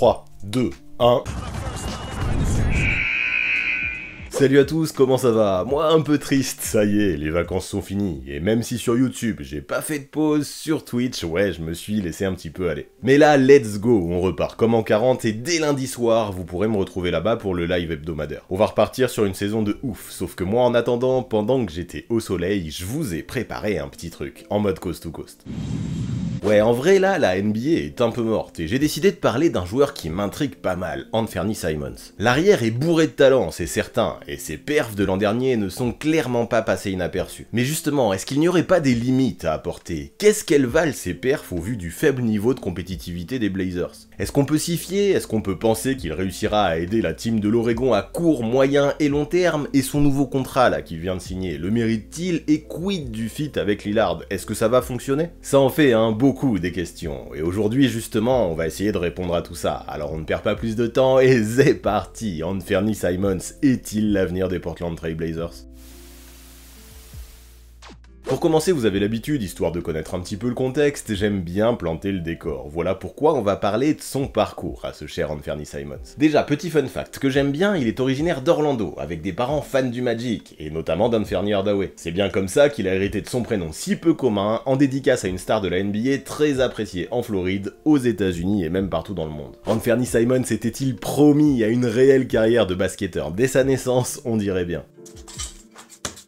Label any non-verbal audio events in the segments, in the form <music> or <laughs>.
3, 2, 1. Salut à tous, comment ça va Moi un peu triste, ça y est, les vacances sont finies, et même si sur YouTube j'ai pas fait de pause, sur Twitch, ouais, je me suis laissé un petit peu aller. Mais là, let's go, on repart comme en 40, et dès lundi soir, vous pourrez me retrouver là-bas pour le live hebdomadaire. On va repartir sur une saison de ouf, sauf que moi en attendant, pendant que j'étais au soleil, je vous ai préparé un petit truc, en mode coast to coast. Ouais, en vrai, là, la NBA est un peu morte, et j'ai décidé de parler d'un joueur qui m'intrigue pas mal, Anthony Simons. L'arrière est bourré de talent, c'est certain, et ses perfs de l'an dernier ne sont clairement pas passés inaperçus. Mais justement, est-ce qu'il n'y aurait pas des limites à apporter Qu'est-ce qu'elles valent ces perfs au vu du faible niveau de compétitivité des Blazers Est-ce qu'on peut s'y fier Est-ce qu'on peut penser qu'il réussira à aider la team de l'Oregon à court, moyen et long terme Et son nouveau contrat là qu'il vient de signer, le mérite-t-il Et quid du fit avec Lillard Est-ce que ça va fonctionner Ça en fait un beau beaucoup des questions, et aujourd'hui justement on va essayer de répondre à tout ça, alors on ne perd pas plus de temps et <laughs> c'est parti Anferny Simons est-il l'avenir des Portland Trailblazers pour commencer, vous avez l'habitude, histoire de connaître un petit peu le contexte, j'aime bien planter le décor. Voilà pourquoi on va parler de son parcours à ce cher Anfernie Simons. Déjà, petit fun fact que j'aime bien, il est originaire d'Orlando, avec des parents fans du Magic, et notamment d'Anfernie Hardaway. C'est bien comme ça qu'il a hérité de son prénom si peu commun, en dédicace à une star de la NBA très appréciée en Floride, aux États-Unis et même partout dans le monde. Anfernie Simons était-il promis à une réelle carrière de basketteur dès sa naissance On dirait bien.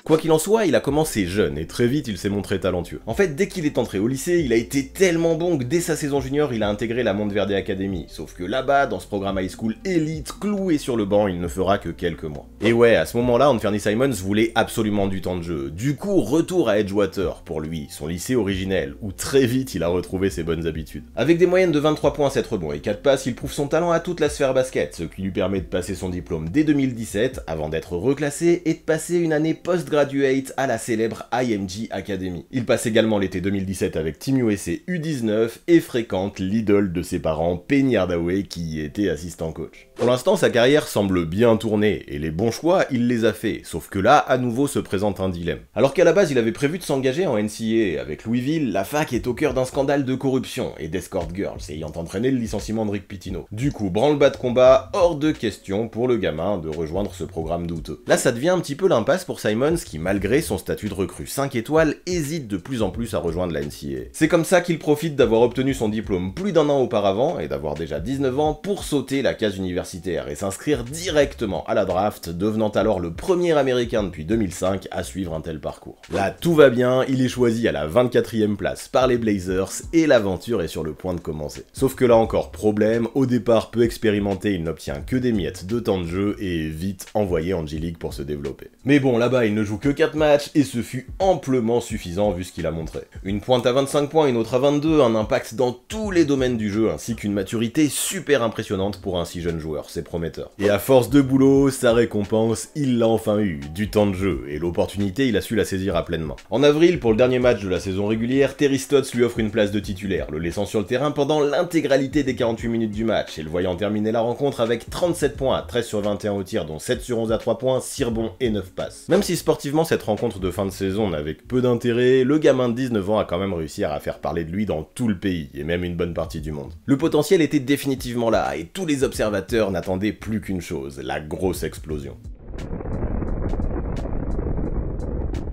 Quoi qu'il en soit, il a commencé jeune et très vite il s'est montré talentueux. En fait, dès qu'il est entré au lycée, il a été tellement bon que dès sa saison junior, il a intégré la Monteverde Academy. Sauf que là-bas, dans ce programme high school élite, cloué sur le banc, il ne fera que quelques mois. Et ouais, à ce moment-là, Anthony Simons voulait absolument du temps de jeu. Du coup, retour à Edgewater pour lui, son lycée originel, où très vite il a retrouvé ses bonnes habitudes. Avec des moyennes de 23 points, 7 rebonds et 4 passes, il prouve son talent à toute la sphère basket, ce qui lui permet de passer son diplôme dès 2017 avant d'être reclassé et de passer une année post graduate à la célèbre IMG Academy. Il passe également l'été 2017 avec Team USA U19 et fréquente l'idole de ses parents, Penny Hardaway, qui était assistant coach. Pour l'instant, sa carrière semble bien tournée, et les bons choix, il les a faits, sauf que là, à nouveau se présente un dilemme. Alors qu'à la base, il avait prévu de s'engager en NCA avec Louisville, la fac est au cœur d'un scandale de corruption et d'escort girls, ayant entraîné le licenciement de Rick Pitino. Du coup, branle-bas de combat, hors de question pour le gamin de rejoindre ce programme douteux. Là, ça devient un petit peu l'impasse pour Simon qui, malgré son statut de recrue 5 étoiles, hésite de plus en plus à rejoindre la NCA. C'est comme ça qu'il profite d'avoir obtenu son diplôme plus d'un an auparavant et d'avoir déjà 19 ans pour sauter la case universitaire et s'inscrire directement à la draft, devenant alors le premier américain depuis 2005 à suivre un tel parcours. Là, tout va bien, il est choisi à la 24e place par les Blazers et l'aventure est sur le point de commencer. Sauf que là encore, problème, au départ peu expérimenté, il n'obtient que des miettes de temps de jeu et vite envoyé en G-League pour se développer. Mais bon, là-bas, il ne joue que 4 matchs et ce fut amplement suffisant vu ce qu'il a montré. Une pointe à 25 points, une autre à 22, un impact dans tous les domaines du jeu ainsi qu'une maturité super impressionnante pour un si jeune joueur, c'est prometteur. Et à force de boulot, sa récompense, il l'a enfin eu, du temps de jeu, et l'opportunité, il a su la saisir à pleinement En avril, pour le dernier match de la saison régulière, Terry Stotts lui offre une place de titulaire, le laissant sur le terrain pendant l'intégralité des 48 minutes du match, et le voyant terminer la rencontre avec 37 points à 13 sur 21 au tir, dont 7 sur 11 à 3 points, 6 rebonds et 9 passes. Même si Effectivement cette rencontre de fin de saison n'avait peu d'intérêt, le gamin de 19 ans a quand même réussi à faire parler de lui dans tout le pays, et même une bonne partie du monde. Le potentiel était définitivement là, et tous les observateurs n'attendaient plus qu'une chose, la grosse explosion.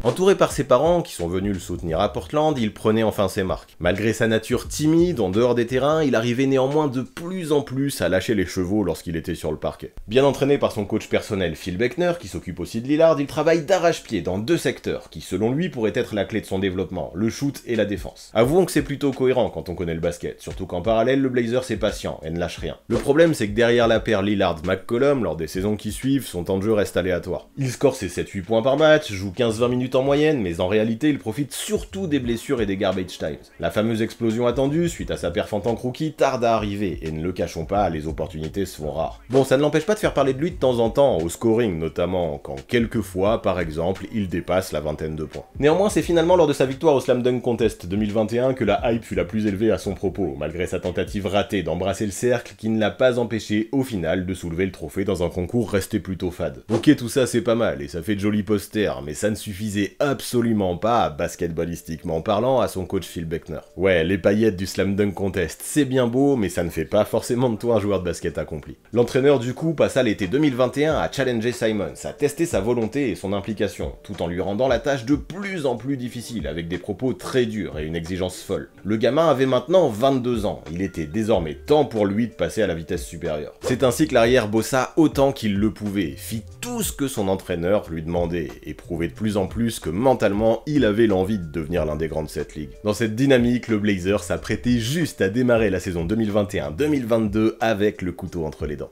Entouré par ses parents, qui sont venus le soutenir à Portland, il prenait enfin ses marques. Malgré sa nature timide, en dehors des terrains, il arrivait néanmoins de plus en plus à lâcher les chevaux lorsqu'il était sur le parquet. Bien entraîné par son coach personnel Phil Beckner, qui s'occupe aussi de Lillard, il travaille d'arrache-pied dans deux secteurs, qui selon lui pourraient être la clé de son développement, le shoot et la défense. Avouons que c'est plutôt cohérent quand on connaît le basket, surtout qu'en parallèle, le Blazer c'est patient et ne lâche rien. Le problème c'est que derrière la paire Lillard-McCollum, lors des saisons qui suivent, son temps de jeu reste aléatoire. Il score ses 7-8 points par match, joue 15-20 minutes en moyenne, mais en réalité, il profite surtout des blessures et des garbage times. La fameuse explosion attendue, suite à sa perf en tarde à arriver, et ne le cachons pas, les opportunités se font rares. Bon, ça ne l'empêche pas de faire parler de lui de temps en temps, au scoring notamment, quand quelques par exemple, il dépasse la vingtaine de points. Néanmoins, c'est finalement lors de sa victoire au Slam Dunk Contest 2021 que la hype fut la plus élevée à son propos, malgré sa tentative ratée d'embrasser le cercle qui ne l'a pas empêché, au final, de soulever le trophée dans un concours resté plutôt fade. Ok, tout ça c'est pas mal, et ça fait de jolis posters, mais ça ne suffisait absolument pas, basketballistiquement parlant, à son coach Phil Beckner. Ouais, les paillettes du slam dunk contest, c'est bien beau, mais ça ne fait pas forcément de toi un joueur de basket accompli. L'entraîneur du coup passa l'été 2021 à challenger Simons, à tester sa volonté et son implication, tout en lui rendant la tâche de plus en plus difficile, avec des propos très durs et une exigence folle. Le gamin avait maintenant 22 ans, il était désormais temps pour lui de passer à la vitesse supérieure. C'est ainsi que l'arrière bossa autant qu'il le pouvait, fit tout ce que son entraîneur lui demandait, et prouvait de plus en plus que mentalement, il avait l'envie de devenir l'un des grands de cette ligue. Dans cette dynamique, le Blazer s'apprêtait juste à démarrer la saison 2021-2022 avec le couteau entre les dents.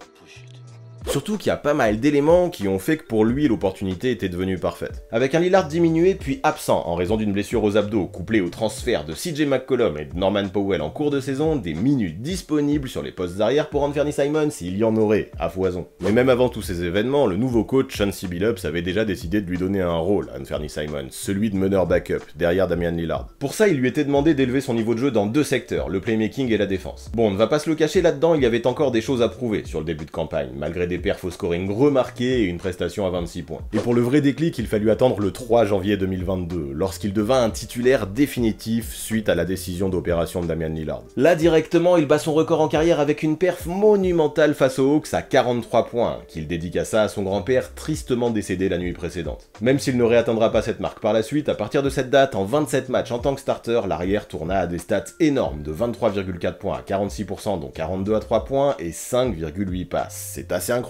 Surtout qu'il y a pas mal d'éléments qui ont fait que pour lui l'opportunité était devenue parfaite. Avec un Lillard diminué puis absent en raison d'une blessure aux abdos, couplé au transfert de CJ McCollum et de Norman Powell en cours de saison, des minutes disponibles sur les postes arrière pour Anthony Simon s'il y en aurait, à foison. Mais même avant tous ces événements, le nouveau coach Sean Billups avait déjà décidé de lui donner un rôle à Anthony Simon, celui de meneur backup, derrière Damian Lillard. Pour ça, il lui était demandé d'élever son niveau de jeu dans deux secteurs, le playmaking et la défense. Bon, on ne va pas se le cacher là-dedans, il y avait encore des choses à prouver sur le début de campagne, malgré des perfs au scoring remarqué et une prestation à 26 points. Et pour le vrai déclic, il fallut attendre le 3 janvier 2022, lorsqu'il devint un titulaire définitif suite à la décision d'opération de Damian Lillard. Là directement, il bat son record en carrière avec une perf monumentale face aux Hawks à 43 points, qu'il dédicaça à son grand-père tristement décédé la nuit précédente. Même s'il ne réatteindra pas cette marque par la suite, à partir de cette date, en 27 matchs en tant que starter, l'arrière tourna à des stats énormes de 23,4 points à 46%, dont 42 à 3 points et 5,8 passes. C'est assez incroyable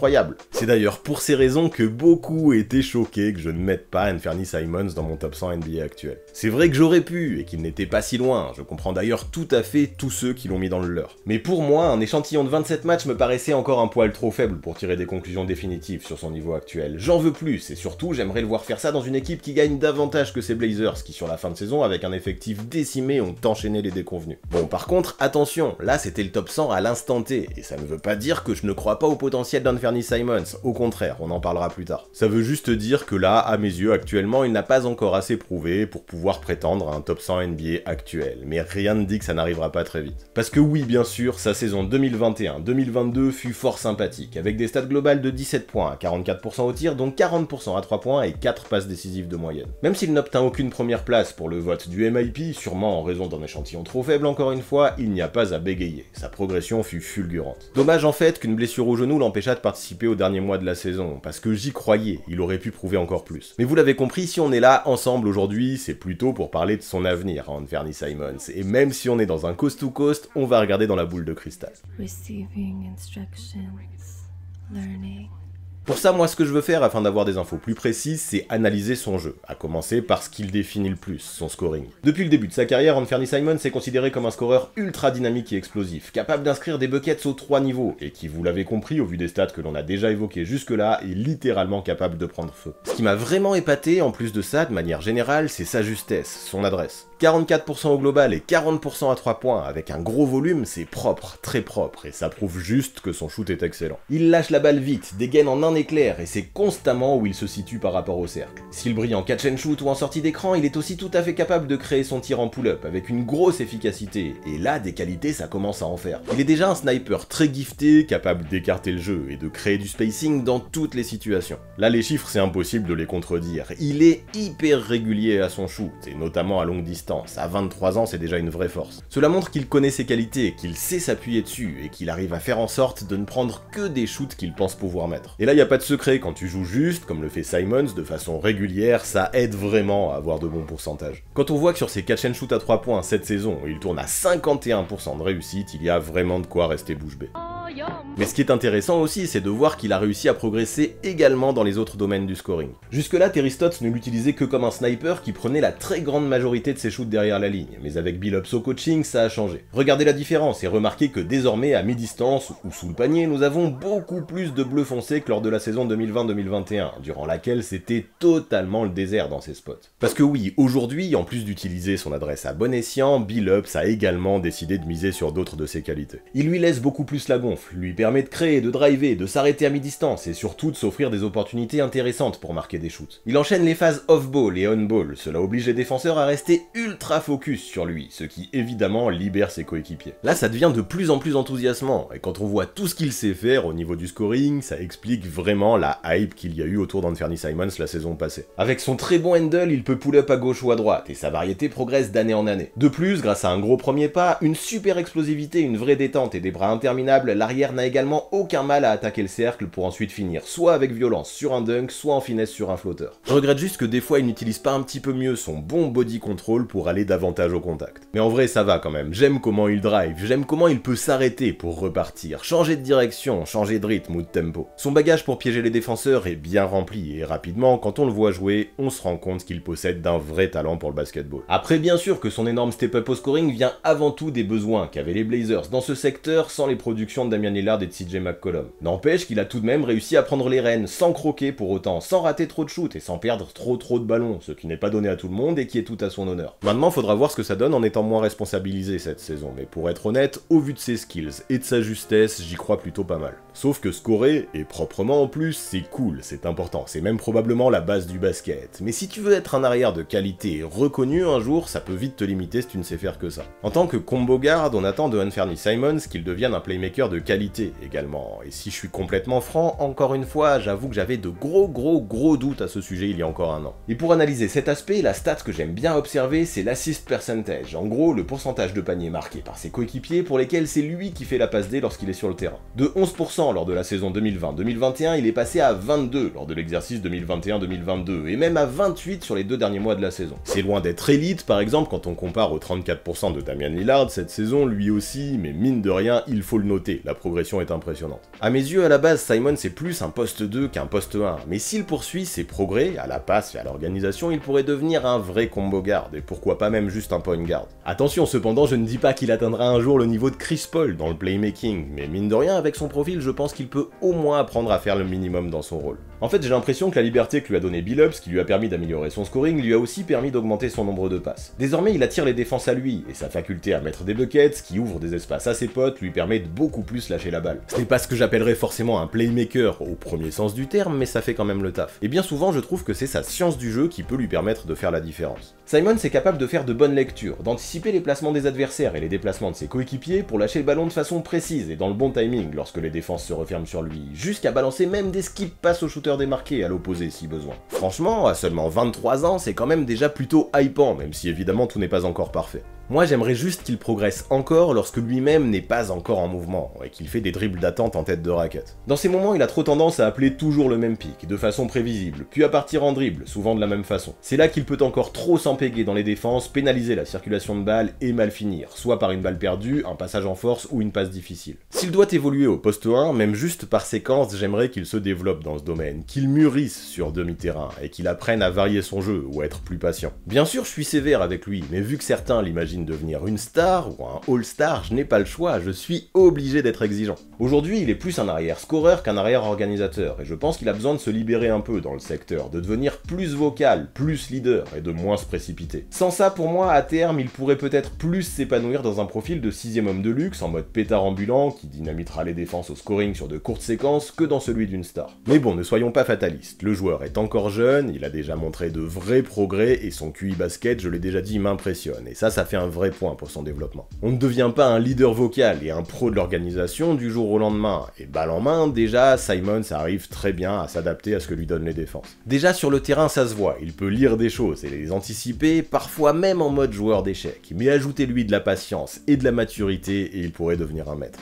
c'est d'ailleurs pour ces raisons que beaucoup étaient choqués que je ne mette pas fernie Simons dans mon top 100 NBA actuel. C'est vrai que j'aurais pu, et qu'il n'était pas si loin, je comprends d'ailleurs tout à fait tous ceux qui l'ont mis dans le leur. Mais pour moi, un échantillon de 27 matchs me paraissait encore un poil trop faible pour tirer des conclusions définitives sur son niveau actuel. J'en veux plus, et surtout j'aimerais le voir faire ça dans une équipe qui gagne davantage que ses Blazers, qui sur la fin de saison, avec un effectif décimé, ont enchaîné les déconvenus. Bon par contre, attention, là c'était le top 100 à l'instant T, et ça ne veut pas dire que je ne crois pas au potentiel d'un Fernie Simons, au contraire, on en parlera plus tard. Ça veut juste dire que là, à mes yeux, actuellement, il n'a pas encore assez prouvé pour pouvoir prétendre à un top 100 NBA actuel, mais rien ne dit que ça n'arrivera pas très vite. Parce que oui, bien sûr, sa saison 2021-2022 fut fort sympathique, avec des stats globales de 17 points, 44% au tir, dont 40% à 3 points et 4 passes décisives de moyenne. Même s'il n'obtint aucune première place pour le vote du MIP, sûrement en raison d'un échantillon trop faible encore une fois, il n'y a pas à bégayer, sa progression fut fulgurante. Dommage en fait qu'une blessure au genou l'empêcha de participer dernier dernier mois de la saison, parce que j'y croyais, il aurait pu prouver encore plus. Mais vous l'avez compris, si on est là ensemble aujourd'hui, c'est plutôt pour parler de son avenir, hein, Fernie Simons, et même si on est dans un coast to coast, on va regarder dans la boule de cristal. instructions, pour ça, moi, ce que je veux faire afin d'avoir des infos plus précises, c'est analyser son jeu, à commencer par ce qu'il définit le plus, son scoring. Depuis le début de sa carrière, Anthony Simon s'est considéré comme un scoreur ultra dynamique et explosif, capable d'inscrire des buckets aux trois niveaux, et qui, vous l'avez compris, au vu des stats que l'on a déjà évoquées jusque-là, est littéralement capable de prendre feu. Ce qui m'a vraiment épaté, en plus de ça, de manière générale, c'est sa justesse, son adresse. 44% au global et 40% à 3 points avec un gros volume, c'est propre, très propre, et ça prouve juste que son shoot est excellent. Il lâche la balle vite, dégaine en un éclair, et c'est constamment où il se situe par rapport au cercle. S'il brille en catch and shoot ou en sortie d'écran, il est aussi tout à fait capable de créer son tir en pull-up avec une grosse efficacité, et là, des qualités, ça commence à en faire. Il est déjà un sniper très gifté, capable d'écarter le jeu et de créer du spacing dans toutes les situations. Là, les chiffres, c'est impossible de les contredire. Il est hyper régulier à son shoot, et notamment à longue distance à 23 ans, c'est déjà une vraie force. Cela montre qu'il connaît ses qualités, qu'il sait s'appuyer dessus, et qu'il arrive à faire en sorte de ne prendre que des shoots qu'il pense pouvoir mettre. Et là, il n'y a pas de secret, quand tu joues juste, comme le fait Simons, de façon régulière, ça aide vraiment à avoir de bons pourcentages. Quand on voit que sur ses catch and shoot à 3 points cette saison, il tourne à 51% de réussite, il y a vraiment de quoi rester bouche bée. Mais ce qui est intéressant aussi, c'est de voir qu'il a réussi à progresser également dans les autres domaines du scoring. Jusque-là, Terry ne l'utilisait que comme un sniper qui prenait la très grande majorité de ses shoots derrière la ligne, mais avec Ups au coaching, ça a changé. Regardez la différence et remarquez que désormais, à mi-distance ou sous le panier, nous avons beaucoup plus de bleu foncé que lors de la saison 2020-2021, durant laquelle c'était totalement le désert dans ces spots. Parce que oui, aujourd'hui, en plus d'utiliser son adresse à bon escient, Bill Ups a également décidé de miser sur d'autres de ses qualités. Il lui laisse beaucoup plus la lui permet de créer, de driver, de s'arrêter à mi-distance et surtout de s'offrir des opportunités intéressantes pour marquer des shoots. Il enchaîne les phases off-ball et on-ball, cela oblige les défenseurs à rester ultra focus sur lui, ce qui évidemment libère ses coéquipiers. Là ça devient de plus en plus enthousiasmant, et quand on voit tout ce qu'il sait faire au niveau du scoring, ça explique vraiment la hype qu'il y a eu autour d'Anthony Simons la saison passée. Avec son très bon handle, il peut pull-up à gauche ou à droite, et sa variété progresse d'année en année. De plus, grâce à un gros premier pas, une super explosivité, une vraie détente et des bras interminables, la n'a également aucun mal à attaquer le cercle pour ensuite finir soit avec violence sur un dunk, soit en finesse sur un flotteur. Je regrette juste que des fois il n'utilise pas un petit peu mieux son bon body control pour aller davantage au contact. Mais en vrai ça va quand même, j'aime comment il drive, j'aime comment il peut s'arrêter pour repartir, changer de direction, changer de rythme ou de tempo. Son bagage pour piéger les défenseurs est bien rempli et rapidement quand on le voit jouer, on se rend compte qu'il possède d'un vrai talent pour le basketball. Après bien sûr que son énorme step-up au scoring vient avant tout des besoins qu'avaient les Blazers dans ce secteur sans les productions de Damien Lillard et de CJ McCollum. N'empêche qu'il a tout de même réussi à prendre les rênes, sans croquer pour autant, sans rater trop de shoot et sans perdre trop trop de ballons, ce qui n'est pas donné à tout le monde et qui est tout à son honneur. Maintenant, faudra voir ce que ça donne en étant moins responsabilisé cette saison, mais pour être honnête, au vu de ses skills et de sa justesse, j'y crois plutôt pas mal. Sauf que scorer, et proprement en plus, c'est cool, c'est important, c'est même probablement la base du basket. Mais si tu veux être un arrière de qualité et reconnu un jour, ça peut vite te limiter si tu ne sais faire que ça. En tant que combo guard, on attend de Anferny Simons qu'il devienne un playmaker de qualité également. Et si je suis complètement franc, encore une fois, j'avoue que j'avais de gros gros gros doutes à ce sujet il y a encore un an. Et pour analyser cet aspect, la stat que j'aime bien observer, c'est l'assist percentage, en gros le pourcentage de panier marqué par ses coéquipiers pour lesquels c'est lui qui fait la passe D lorsqu'il est sur le terrain. De 11% lors de la saison 2020-2021, il est passé à 22 lors de l'exercice 2021-2022, et même à 28 sur les deux derniers mois de la saison. C'est loin d'être élite par exemple quand on compare aux 34% de Damian Lillard cette saison, lui aussi, mais mine de rien, il faut le noter progression est impressionnante. À mes yeux, à la base, Simon c'est plus un poste 2 qu'un poste 1, mais s'il poursuit ses progrès, à la passe et à l'organisation, il pourrait devenir un vrai combo guard, et pourquoi pas même juste un point guard. Attention cependant, je ne dis pas qu'il atteindra un jour le niveau de Chris Paul dans le playmaking, mais mine de rien, avec son profil, je pense qu'il peut au moins apprendre à faire le minimum dans son rôle. En fait, j'ai l'impression que la liberté que lui a donnée Billups, qui lui a permis d'améliorer son scoring, lui a aussi permis d'augmenter son nombre de passes. Désormais, il attire les défenses à lui, et sa faculté à mettre des buckets, qui ouvre des espaces à ses potes, lui permet de beaucoup plus lâcher la balle. Ce n'est pas ce que j'appellerais forcément un playmaker au premier sens du terme, mais ça fait quand même le taf. Et bien souvent, je trouve que c'est sa science du jeu qui peut lui permettre de faire la différence. Simon, c'est capable de faire de bonnes lectures, d'anticiper les placements des adversaires et les déplacements de ses coéquipiers pour lâcher le ballon de façon précise et dans le bon timing lorsque les défenses se referment sur lui, jusqu'à balancer même des skips passes au shooter démarquer à l'opposé si besoin. Franchement, à seulement 23 ans, c'est quand même déjà plutôt hypant, même si évidemment tout n'est pas encore parfait. Moi j'aimerais juste qu'il progresse encore lorsque lui-même n'est pas encore en mouvement, et qu'il fait des dribbles d'attente en tête de raquette. Dans ces moments, il a trop tendance à appeler toujours le même pic, de façon prévisible, puis à partir en dribble, souvent de la même façon. C'est là qu'il peut encore trop s'empéguer dans les défenses, pénaliser la circulation de balles et mal finir, soit par une balle perdue, un passage en force ou une passe difficile. S'il doit évoluer au poste 1, même juste par séquence, j'aimerais qu'il se développe dans ce domaine, qu'il mûrisse sur demi-terrain, et qu'il apprenne à varier son jeu, ou à être plus patient. Bien sûr, je suis sévère avec lui, mais vu que certains l'imaginent devenir une star ou un all-star, je n'ai pas le choix, je suis obligé d'être exigeant. Aujourd'hui, il est plus un arrière-scoreur qu'un arrière-organisateur, et je pense qu'il a besoin de se libérer un peu dans le secteur, de devenir plus vocal, plus leader, et de moins se précipiter. Sans ça, pour moi, à terme, il pourrait peut-être plus s'épanouir dans un profil de sixième homme de luxe, en mode pétard ambulant, qui dynamitera les défenses au scoring sur de courtes séquences, que dans celui d'une star. Mais bon, ne soyons pas fatalistes, le joueur est encore jeune, il a déjà montré de vrais progrès, et son QI basket, je l'ai déjà dit, m'impressionne, et ça, ça fait un vrai point pour son développement. On ne devient pas un leader vocal et un pro de l'organisation du jour au lendemain, et balle en main, déjà, Simon ça arrive très bien à s'adapter à ce que lui donnent les défenses. Déjà sur le terrain, ça se voit, il peut lire des choses et les anticiper, parfois même en mode joueur d'échecs, mais ajoutez-lui de la patience et de la maturité et il pourrait devenir un maître.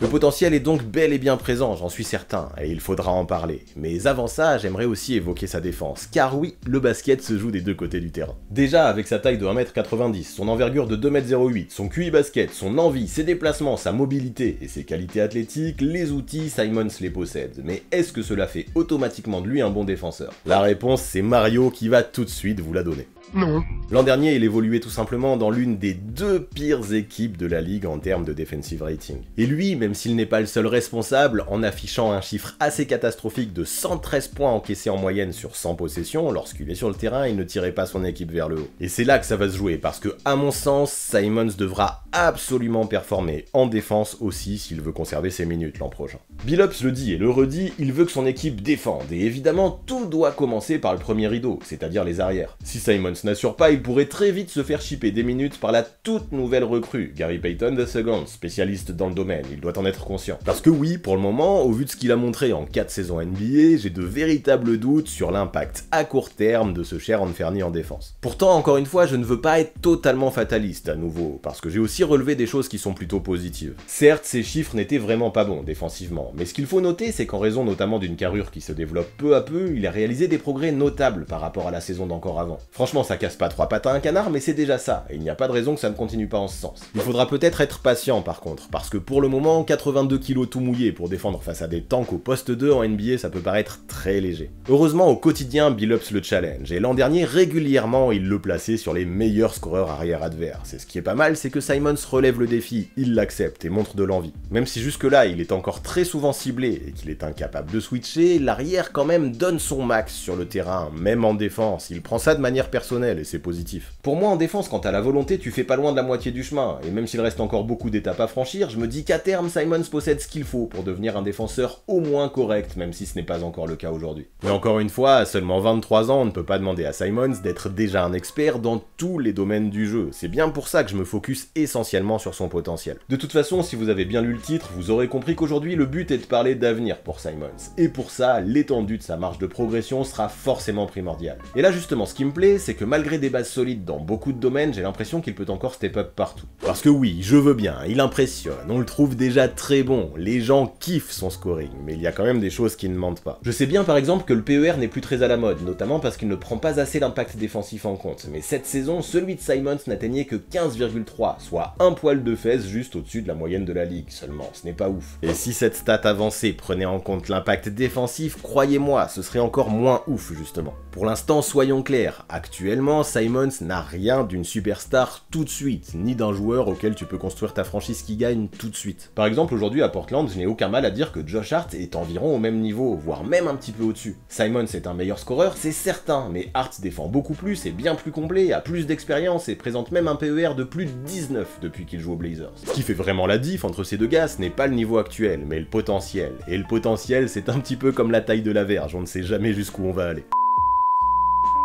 Le potentiel est donc bel et bien présent, j'en suis certain, et il faudra en parler. Mais avant ça, j'aimerais aussi évoquer sa défense, car oui, le basket se joue des deux côtés du terrain. Déjà, avec sa taille de 1m90, son envergure de 2m08, son QI basket, son envie, ses déplacements, sa mobilité et ses qualités athlétiques, les outils, Simons les possède. Mais est-ce que cela fait automatiquement de lui un bon défenseur La réponse, c'est Mario qui va tout de suite vous la donner. Non. L'an dernier, il évoluait tout simplement dans l'une des deux pires équipes de la ligue en termes de defensive rating. Et lui, même même s'il n'est pas le seul responsable, en affichant un chiffre assez catastrophique de 113 points encaissés en moyenne sur 100 possessions, lorsqu'il est sur le terrain, il ne tirait pas son équipe vers le haut. Et c'est là que ça va se jouer, parce que, à mon sens, Simons devra absolument performer en défense aussi s'il veut conserver ses minutes l'an prochain. Billups le dit et le redit, il veut que son équipe défende, et évidemment, tout doit commencer par le premier rideau, c'est-à-dire les arrières. Si Simons n'assure pas, il pourrait très vite se faire chipper des minutes par la toute nouvelle recrue, Gary Payton II, spécialiste dans le domaine. Il doit être conscient. Parce que oui, pour le moment, au vu de ce qu'il a montré en 4 saisons NBA, j'ai de véritables doutes sur l'impact à court terme de ce cher Anferni en défense. Pourtant, encore une fois, je ne veux pas être totalement fataliste à nouveau, parce que j'ai aussi relevé des choses qui sont plutôt positives. Certes, ces chiffres n'étaient vraiment pas bons défensivement, mais ce qu'il faut noter, c'est qu'en raison notamment d'une carrure qui se développe peu à peu, il a réalisé des progrès notables par rapport à la saison d'encore avant. Franchement, ça casse pas trois pattes à un canard, mais c'est déjà ça, et il n'y a pas de raison que ça ne continue pas en ce sens. Il faudra peut-être être patient par contre, parce que pour le moment, 82 kg tout mouillé pour défendre face à des tanks au poste 2 en NBA, ça peut paraître très léger. Heureusement, au quotidien, Billups le challenge, et l'an dernier, régulièrement, il le plaçait sur les meilleurs scoreurs arrière adverses. Et ce qui est pas mal, c'est que Simons relève le défi, il l'accepte et montre de l'envie. Même si jusque-là, il est encore très souvent ciblé et qu'il est incapable de switcher, l'arrière quand même donne son max sur le terrain, même en défense. Il prend ça de manière personnelle et c'est positif. Pour moi, en défense, quand t'as la volonté, tu fais pas loin de la moitié du chemin, et même s'il reste encore beaucoup d'étapes à franchir, je me dis qu'à terme, ça Simons possède ce qu'il faut pour devenir un défenseur au moins correct, même si ce n'est pas encore le cas aujourd'hui. Mais encore une fois, à seulement 23 ans, on ne peut pas demander à Simons d'être déjà un expert dans tous les domaines du jeu. C'est bien pour ça que je me focus essentiellement sur son potentiel. De toute façon, si vous avez bien lu le titre, vous aurez compris qu'aujourd'hui, le but est de parler d'avenir pour Simons. Et pour ça, l'étendue de sa marge de progression sera forcément primordiale. Et là, justement, ce qui me plaît, c'est que malgré des bases solides dans beaucoup de domaines, j'ai l'impression qu'il peut encore step up partout. Parce que oui, je veux bien, il impressionne, on le trouve déjà très bon, les gens kiffent son scoring, mais il y a quand même des choses qui ne mentent pas. Je sais bien par exemple que le PER n'est plus très à la mode, notamment parce qu'il ne prend pas assez l'impact défensif en compte, mais cette saison, celui de Simons n'atteignait que 15,3, soit un poil de fesse juste au-dessus de la moyenne de la ligue seulement, ce n'est pas ouf. Et si cette stat avancée prenait en compte l'impact défensif, croyez-moi, ce serait encore moins ouf justement. Pour l'instant, soyons clairs, actuellement, Simons n'a rien d'une superstar tout de suite, ni d'un joueur auquel tu peux construire ta franchise qui gagne tout de suite. Par exemple, aujourd'hui à Portland, je n'ai aucun mal à dire que Josh Hart est environ au même niveau, voire même un petit peu au-dessus. Simon c'est un meilleur scoreur, c'est certain, mais Hart défend beaucoup plus, est bien plus complet, a plus d'expérience et présente même un PER de plus de 19 depuis qu'il joue aux Blazers. Ce qui fait vraiment la diff entre ces deux gars, ce n'est pas le niveau actuel, mais le potentiel. Et le potentiel, c'est un petit peu comme la taille de la verge, on ne sait jamais jusqu'où on va aller.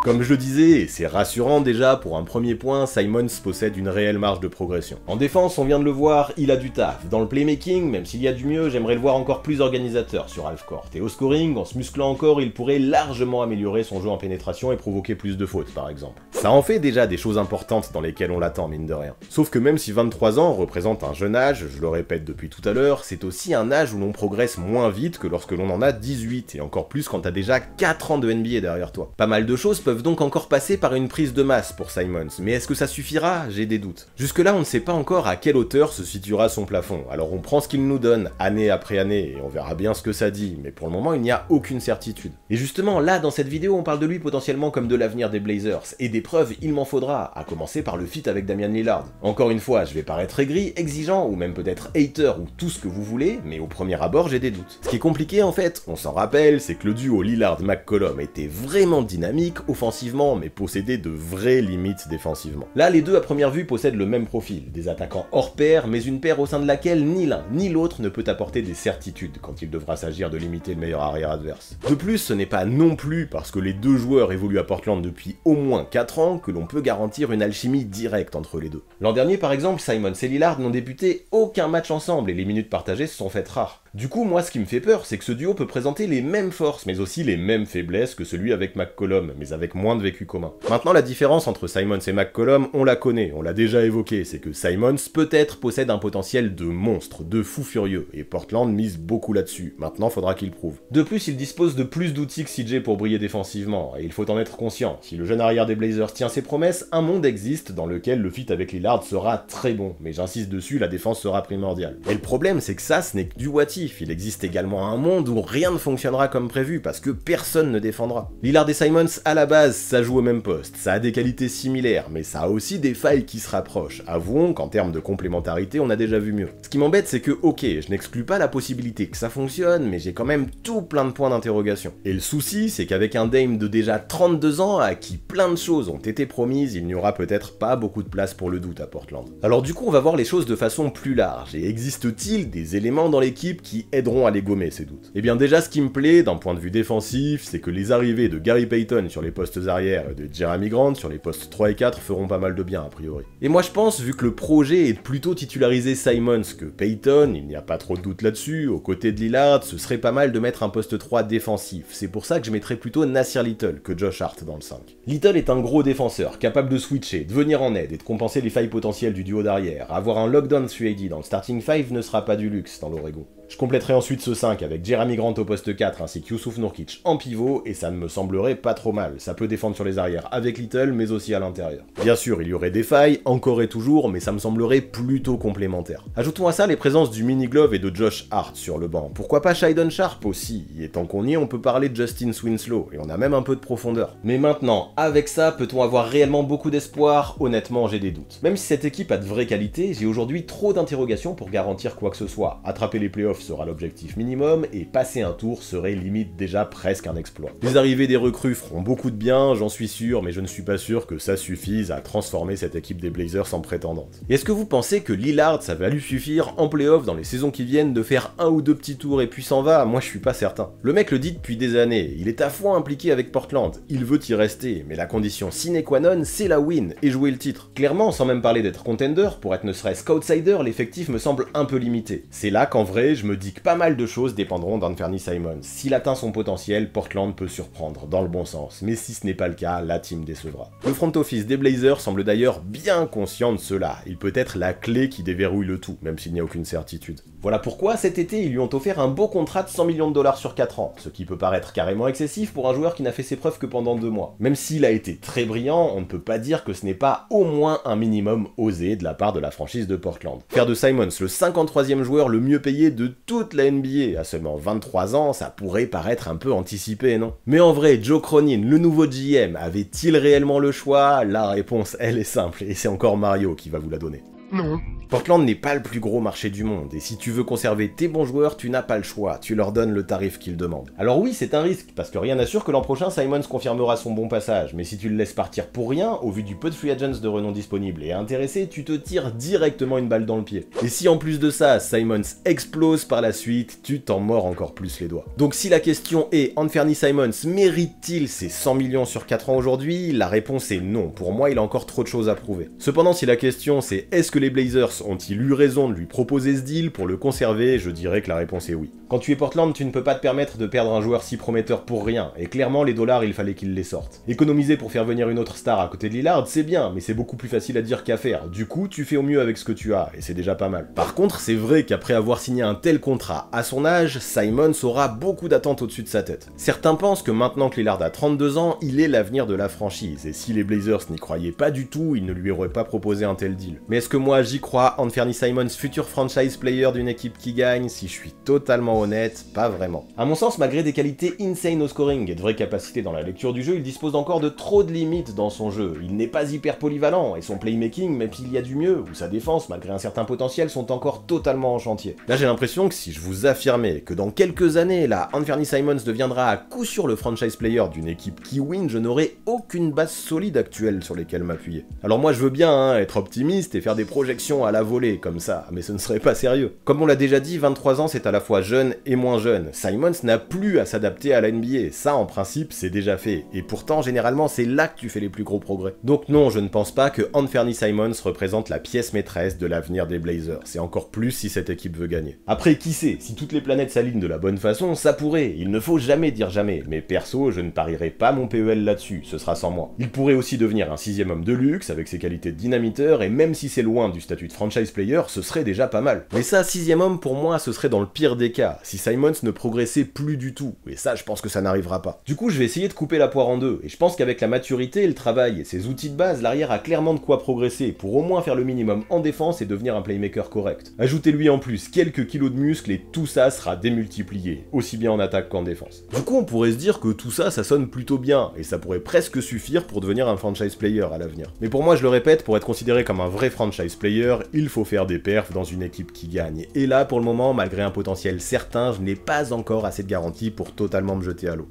Comme je le disais, et c'est rassurant déjà, pour un premier point, Simons possède une réelle marge de progression. En défense, on vient de le voir, il a du taf. Dans le playmaking, même s'il y a du mieux, j'aimerais le voir encore plus organisateur sur half court. Et au scoring, en se musclant encore, il pourrait largement améliorer son jeu en pénétration et provoquer plus de fautes par exemple. Ça en fait déjà des choses importantes dans lesquelles on l'attend mine de rien. Sauf que même si 23 ans représente un jeune âge, je le répète depuis tout à l'heure, c'est aussi un âge où l'on progresse moins vite que lorsque l'on en a 18 et encore plus quand t'as déjà 4 ans de NBA derrière toi. Pas mal de choses peuvent donc encore passer par une prise de masse pour Simons, mais est-ce que ça suffira J'ai des doutes. Jusque-là, on ne sait pas encore à quelle hauteur se situera son plafond, alors on prend ce qu'il nous donne, année après année, et on verra bien ce que ça dit, mais pour le moment, il n'y a aucune certitude. Et justement, là, dans cette vidéo, on parle de lui potentiellement comme de l'avenir des Blazers, et des preuves, il m'en faudra, à commencer par le feat avec Damian Lillard. Encore une fois, je vais paraître aigri, exigeant, ou même peut-être hater, ou tout ce que vous voulez, mais au premier abord, j'ai des doutes. Ce qui est compliqué, en fait, on s'en rappelle, c'est que le duo Lillard-McCollum était vraiment dynamique offensivement, mais posséder de vraies limites défensivement. Là, les deux à première vue possèdent le même profil, des attaquants hors pair, mais une paire au sein de laquelle ni l'un ni l'autre ne peut apporter des certitudes quand il devra s'agir de limiter le meilleur arrière adverse. De plus, ce n'est pas non plus parce que les deux joueurs évoluent à Portland depuis au moins 4 ans que l'on peut garantir une alchimie directe entre les deux. L'an dernier, par exemple, Simon et Lillard n'ont débuté aucun match ensemble et les minutes partagées se sont faites rares. Du coup, moi, ce qui me fait peur, c'est que ce duo peut présenter les mêmes forces, mais aussi les mêmes faiblesses que celui avec McCollum, mais avec moins de vécu commun. Maintenant, la différence entre Simons et McCollum, on la connaît, on l'a déjà évoqué, c'est que Simons peut-être possède un potentiel de monstre, de fou furieux, et Portland mise beaucoup là-dessus. Maintenant, faudra qu'il prouve. De plus, il dispose de plus d'outils que CJ pour briller défensivement, et il faut en être conscient. Si le jeune arrière des Blazers tient ses promesses, un monde existe dans lequel le fit avec Lillard sera très bon, mais j'insiste dessus, la défense sera primordiale. Et le problème, c'est que ça, ce n'est que du what il existe également un monde où rien ne fonctionnera comme prévu parce que personne ne défendra. Lillard et Simons, à la base, ça joue au même poste, ça a des qualités similaires, mais ça a aussi des failles qui se rapprochent. Avouons qu'en termes de complémentarité, on a déjà vu mieux. Ce qui m'embête, c'est que, ok, je n'exclus pas la possibilité que ça fonctionne, mais j'ai quand même tout plein de points d'interrogation. Et le souci, c'est qu'avec un Dame de déjà 32 ans à qui plein de choses ont été promises, il n'y aura peut-être pas beaucoup de place pour le doute à Portland. Alors du coup, on va voir les choses de façon plus large, et existe-t-il des éléments dans l'équipe qui aideront à les gommer ces doutes. Et eh bien déjà, ce qui me plaît d'un point de vue défensif, c'est que les arrivées de Gary Payton sur les postes arrière et de Jeremy Grant sur les postes 3 et 4 feront pas mal de bien a priori. Et moi je pense, vu que le projet est plutôt titulariser Simons que Payton, il n'y a pas trop de doute là-dessus, aux côtés de Lillard, ce serait pas mal de mettre un poste 3 défensif. C'est pour ça que je mettrais plutôt Nasir Little que Josh Hart dans le 5. Little est un gros défenseur, capable de switcher, de venir en aide et de compenser les failles potentielles du duo d'arrière. Avoir un lockdown sur dans le starting 5 ne sera pas du luxe dans l'orego. Je compléterai ensuite ce 5 avec Jeremy Grant au poste 4 ainsi que Youssouf Nourkic en pivot et ça ne me semblerait pas trop mal. Ça peut défendre sur les arrières avec Little mais aussi à l'intérieur. Bien sûr, il y aurait des failles, encore et toujours, mais ça me semblerait plutôt complémentaire. Ajoutons à ça les présences du Mini Glove et de Josh Hart sur le banc. Pourquoi pas Shiden Sharp aussi Et tant qu'on y est, on peut parler de Justin Swinslow et on a même un peu de profondeur. Mais maintenant, avec ça, peut-on avoir réellement beaucoup d'espoir Honnêtement, j'ai des doutes. Même si cette équipe a de vraies qualités, j'ai aujourd'hui trop d'interrogations pour garantir quoi que ce soit. Attraper les playoffs sera l'objectif minimum, et passer un tour serait limite déjà presque un exploit. Les arrivées des recrues feront beaucoup de bien, j'en suis sûr, mais je ne suis pas sûr que ça suffise à transformer cette équipe des Blazers en prétendante. Est-ce que vous pensez que Lillard, ça va lui suffire en playoff dans les saisons qui viennent de faire un ou deux petits tours et puis s'en va Moi je suis pas certain. Le mec le dit depuis des années, il est à fond impliqué avec Portland, il veut y rester, mais la condition sine qua non, c'est la win et jouer le titre. Clairement, sans même parler d'être contender, pour être ne serait-ce qu'outsider, l'effectif me semble un peu limité. C'est là qu'en vrai, je je me dis que pas mal de choses dépendront d'Anthony Simon. S'il atteint son potentiel, Portland peut surprendre, dans le bon sens, mais si ce n'est pas le cas, la team décevra. Le front office des Blazers semble d'ailleurs bien conscient de cela, il peut être la clé qui déverrouille le tout, même s'il n'y a aucune certitude. Voilà pourquoi cet été ils lui ont offert un beau contrat de 100 millions de dollars sur 4 ans, ce qui peut paraître carrément excessif pour un joueur qui n'a fait ses preuves que pendant 2 mois. Même s'il a été très brillant, on ne peut pas dire que ce n'est pas au moins un minimum osé de la part de la franchise de Portland. Faire de Simons le 53e joueur le mieux payé de toute la NBA à seulement 23 ans, ça pourrait paraître un peu anticipé, non Mais en vrai, Joe Cronin, le nouveau GM, avait-il réellement le choix La réponse, elle est simple, et c'est encore Mario qui va vous la donner. Non. Portland n'est pas le plus gros marché du monde, et si tu veux conserver tes bons joueurs, tu n'as pas le choix, tu leur donnes le tarif qu'ils demandent. Alors oui, c'est un risque, parce que rien n'assure que l'an prochain Simons confirmera son bon passage, mais si tu le laisses partir pour rien, au vu du peu de free agents de renom disponibles et intéressés, tu te tires directement une balle dans le pied. Et si en plus de ça, Simons explose par la suite, tu t'en mords encore plus les doigts. Donc si la question est, Anthony Simons mérite-t-il ses 100 millions sur 4 ans aujourd'hui La réponse est non, pour moi il a encore trop de choses à prouver. Cependant si la question c'est, est-ce que les Blazers ont-ils eu raison de lui proposer ce deal pour le conserver Je dirais que la réponse est oui. Quand tu es Portland, tu ne peux pas te permettre de perdre un joueur si prometteur pour rien, et clairement les dollars il fallait qu'il les sorte. Économiser pour faire venir une autre star à côté de Lillard, c'est bien, mais c'est beaucoup plus facile à dire qu'à faire. Du coup, tu fais au mieux avec ce que tu as, et c'est déjà pas mal. Par contre, c'est vrai qu'après avoir signé un tel contrat à son âge, Simons aura beaucoup d'attentes au-dessus de sa tête. Certains pensent que maintenant que Lillard a 32 ans, il est l'avenir de la franchise, et si les Blazers n'y croyaient pas du tout, ils ne lui auraient pas proposé un tel deal. Mais est-ce que moi j'y crois, Anthony Simons, futur franchise player d'une équipe qui gagne, si je suis totalement honnête, pas vraiment. A mon sens, malgré des qualités insane au scoring et de vraies capacités dans la lecture du jeu, il dispose encore de trop de limites dans son jeu. Il n'est pas hyper polyvalent, et son playmaking, même s'il y a du mieux, ou sa défense, malgré un certain potentiel, sont encore totalement en chantier. Là, j'ai l'impression que si je vous affirmais que dans quelques années, la Anthony Simons deviendra à coup sûr le franchise player d'une équipe qui win, je n'aurai aucune base solide actuelle sur lesquelles m'appuyer. Alors moi, je veux bien hein, être optimiste et faire des projections à la volée, comme ça, mais ce ne serait pas sérieux. Comme on l'a déjà dit, 23 ans, c'est à la fois jeune et moins jeune. Simons n'a plus à s'adapter à la NBA. Ça, en principe, c'est déjà fait. Et pourtant, généralement, c'est là que tu fais les plus gros progrès. Donc non, je ne pense pas que Anthony Simons représente la pièce maîtresse de l'avenir des Blazers. C'est encore plus si cette équipe veut gagner. Après, qui sait, si toutes les planètes s'alignent de la bonne façon, ça pourrait. Il ne faut jamais dire jamais. Mais perso, je ne parierai pas mon PEL là-dessus. Ce sera sans moi. Il pourrait aussi devenir un sixième homme de luxe avec ses qualités de dynamiteur. Et même si c'est loin du statut de franchise player, ce serait déjà pas mal. Mais ça, sixième homme, pour moi, ce serait dans le pire des cas si Simons ne progressait plus du tout, et ça je pense que ça n'arrivera pas. Du coup je vais essayer de couper la poire en deux, et je pense qu'avec la maturité le travail et ses outils de base, l'arrière a clairement de quoi progresser pour au moins faire le minimum en défense et devenir un playmaker correct. Ajoutez-lui en plus quelques kilos de muscles et tout ça sera démultiplié, aussi bien en attaque qu'en défense. Du coup on pourrait se dire que tout ça, ça sonne plutôt bien, et ça pourrait presque suffire pour devenir un franchise player à l'avenir. Mais pour moi je le répète, pour être considéré comme un vrai franchise player, il faut faire des perfs dans une équipe qui gagne. Et là pour le moment, malgré un potentiel certain, je n'ai pas encore assez de garantie pour totalement me jeter à l'eau.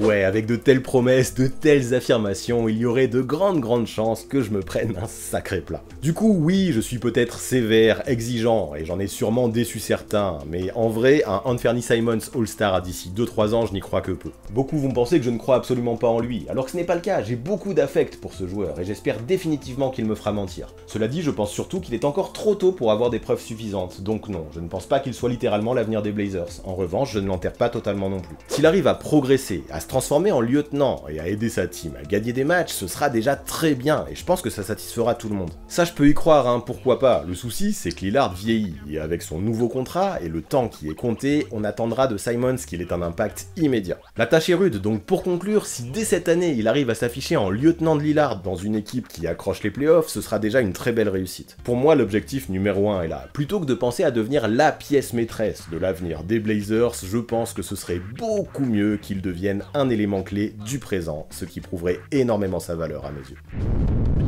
Ouais, avec de telles promesses, de telles affirmations, il y aurait de grandes grandes chances que je me prenne un sacré plat. Du coup, oui, je suis peut-être sévère, exigeant, et j'en ai sûrement déçu certains, mais en vrai, un Anthony Simons All-Star d'ici 2-3 ans, je n'y crois que peu. Beaucoup vont penser que je ne crois absolument pas en lui, alors que ce n'est pas le cas, j'ai beaucoup d'affect pour ce joueur, et j'espère définitivement qu'il me fera mentir. Cela dit, je pense surtout qu'il est encore trop tôt pour avoir des preuves suffisantes, donc non, je ne pense pas qu'il soit littéralement l'avenir des Blazers. En revanche, je ne l'enterre pas totalement non plus. S'il arrive à progresser, à transformer en lieutenant et à aider sa team à gagner des matchs, ce sera déjà très bien et je pense que ça satisfera tout le monde. Ça je peux y croire, hein, pourquoi pas. Le souci c'est que Lillard vieillit et avec son nouveau contrat et le temps qui est compté, on attendra de Simons qu'il ait un impact immédiat. La tâche est rude, donc pour conclure, si dès cette année il arrive à s'afficher en lieutenant de Lillard dans une équipe qui accroche les playoffs, ce sera déjà une très belle réussite. Pour moi, l'objectif numéro 1 est là. Plutôt que de penser à devenir la pièce maîtresse de l'avenir des Blazers, je pense que ce serait beaucoup mieux devienne un un élément clé du présent, ce qui prouverait énormément sa valeur à mes yeux.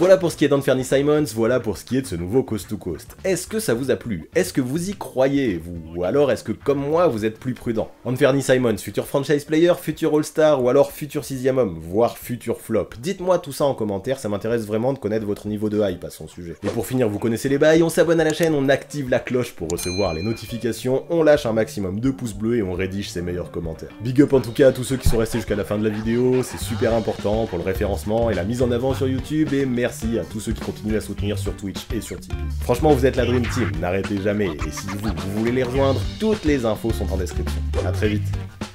Voilà pour ce qui est d'Anferny Simons, voilà pour ce qui est de ce nouveau Coast to Coast. Est-ce que ça vous a plu Est-ce que vous y croyez, vous Ou alors est-ce que, comme moi, vous êtes plus prudent Anferny Simons, futur franchise player, futur All-Star, ou alors futur sixième homme, voire futur flop Dites-moi tout ça en commentaire, ça m'intéresse vraiment de connaître votre niveau de hype à son sujet. Et pour finir, vous connaissez les bails, on s'abonne à la chaîne, on active la cloche pour recevoir les notifications, on lâche un maximum de pouces bleus et on rédige ses meilleurs commentaires. Big up en tout cas à tous ceux qui sont restés jusqu'à la fin de la vidéo, c'est super important pour le référencement et la mise en avant sur YouTube, et merci merci à tous ceux qui continuent à soutenir sur Twitch et sur Tipeee. Franchement, vous êtes la Dream Team, n'arrêtez jamais, et si vous, voulez les rejoindre, toutes les infos sont en description. A très vite